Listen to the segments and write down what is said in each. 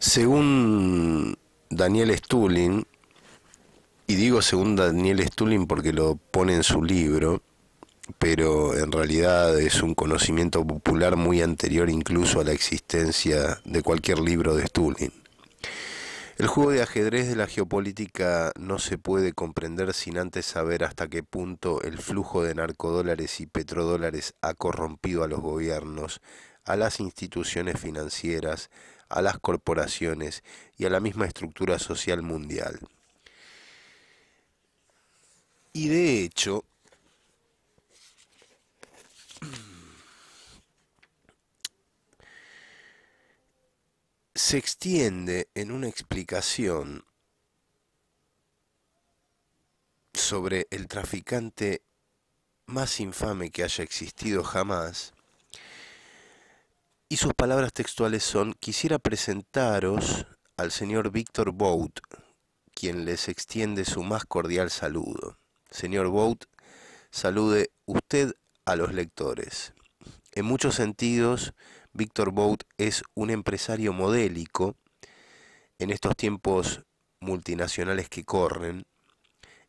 Según Daniel Stulin, y digo según Daniel Stulin porque lo pone en su libro, pero en realidad es un conocimiento popular muy anterior incluso a la existencia de cualquier libro de Stulin. El juego de ajedrez de la geopolítica no se puede comprender sin antes saber hasta qué punto el flujo de narcodólares y petrodólares ha corrompido a los gobiernos, a las instituciones financieras, a las corporaciones y a la misma estructura social mundial. Y de hecho, se extiende en una explicación sobre el traficante más infame que haya existido jamás, y sus palabras textuales son, quisiera presentaros al señor Víctor Bout, quien les extiende su más cordial saludo. Señor Bout, salude usted a los lectores. En muchos sentidos, Víctor Bout es un empresario modélico en estos tiempos multinacionales que corren.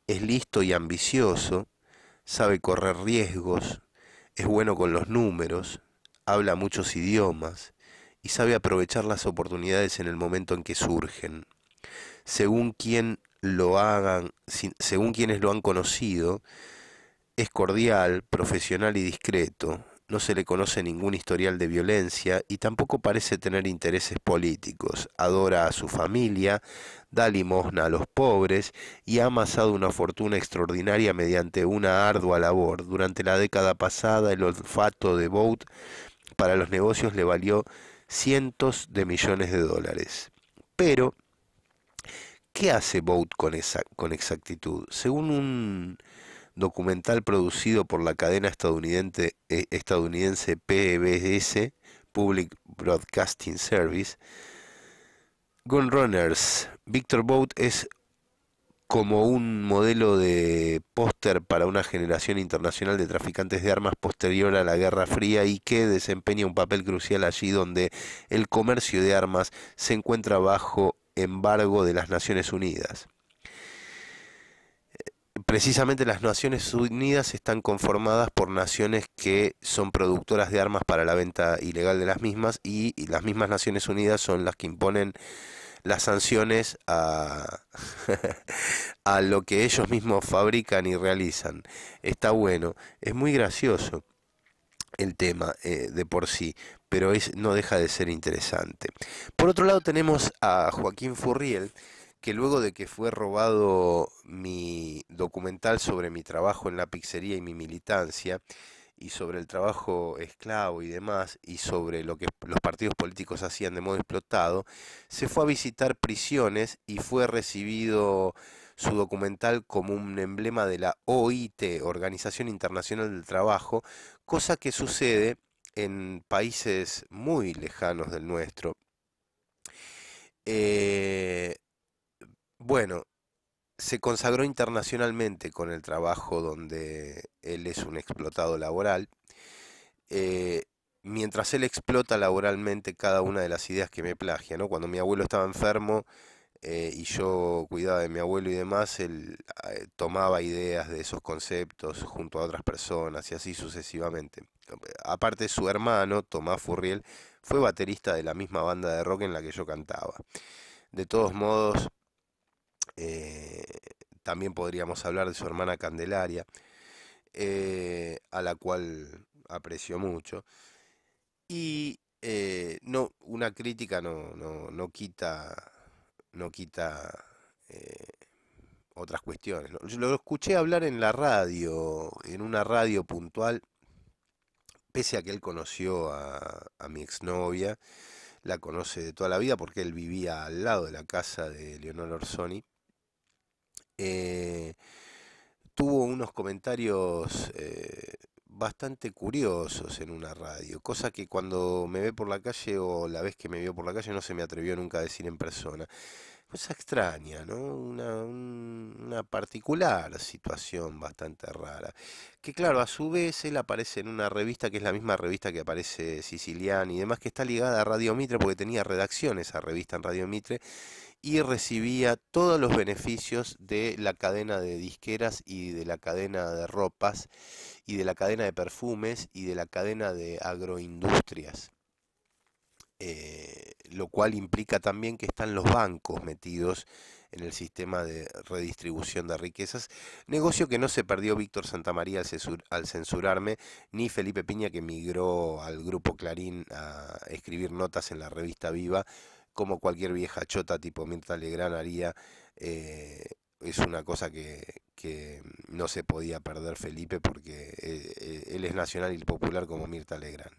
Es listo y ambicioso, sabe correr riesgos, es bueno con los números, habla muchos idiomas y sabe aprovechar las oportunidades en el momento en que surgen. Según quien lo hagan, según quienes lo han conocido, es cordial, profesional y discreto. No se le conoce ningún historial de violencia y tampoco parece tener intereses políticos. Adora a su familia, da limosna a los pobres y ha amasado una fortuna extraordinaria mediante una ardua labor. Durante la década pasada, el olfato de Bout para los negocios le valió cientos de millones de dólares. Pero, ¿qué hace Boat con, esa, con exactitud? Según un documental producido por la cadena estadounidense, eh, PBS, Public Broadcasting Service, Gunrunners, Victor Boat es como un modelo de póster para una generación internacional de traficantes de armas posterior a la Guerra Fría y que desempeña un papel crucial allí donde el comercio de armas se encuentra bajo embargo de las Naciones Unidas. Precisamente las Naciones Unidas están conformadas por naciones que son productoras de armas para la venta ilegal de las mismas y las mismas Naciones Unidas son las que imponen las sanciones a, a lo que ellos mismos fabrican y realizan. Está bueno, es muy gracioso el tema eh, de por sí, pero es, no deja de ser interesante. Por otro lado tenemos a Joaquín Furriel, que luego de que fue robado mi documental sobre mi trabajo en la pizzería y mi militancia, y sobre el trabajo esclavo y demás, y sobre lo que los partidos políticos hacían de modo explotado, se fue a visitar prisiones y fue recibido su documental como un emblema de la OIT, Organización Internacional del Trabajo, cosa que sucede en países muy lejanos del nuestro. Eh, bueno, se consagró internacionalmente con el trabajo donde él es un explotado laboral. Eh, mientras él explota laboralmente cada una de las ideas que me plagia, ¿no? Cuando mi abuelo estaba enfermo eh, y yo cuidaba de mi abuelo y demás, él eh, tomaba ideas de esos conceptos junto a otras personas y así sucesivamente. Aparte, su hermano, Tomás Furriel, fue baterista de la misma banda de rock en la que yo cantaba. De todos modos, eh, también podríamos hablar de su hermana Candelaria, eh, a la cual aprecio mucho. Y eh, no, una crítica no, quita, no quita otras cuestiones. lo escuché hablar en la radio, en una radio puntual, pese a que él conoció a, a mi exnovia, la conoce de toda la vida porque él vivía al lado de la casa de Leonor Orsoni eh, tuvo unos comentarios eh, bastante curiosos en una radio, cosa que cuando me ve por la calle o la vez que me vio por la calle no se me atrevió nunca a decir en persona. Cosa extraña, ¿no? Una, particular situación bastante rara. Que claro, a su vez él aparece en una revista que es la misma revista que aparece Sicilian y demás, que está ligada a Radio Mitre porque tenía redacción esa revista en Radio Mitre y recibía todos los beneficios de la cadena de disqueras y de la cadena de ropas y de la cadena de perfumes y de la cadena de agroindustrias. Eh, lo cual implica también que están los bancos metidos en el sistema de redistribución de riquezas, negocio que no se perdió Víctor Santamaría al censurarme, ni Felipe Piña que migró al grupo Clarín a escribir notas en la revista Viva, como cualquier vieja chota tipo Mirta Legrand haría. Eh, es una cosa que, no se podía perder Felipe porque eh, eh, él, es nacional y popular como Mirta Legrand.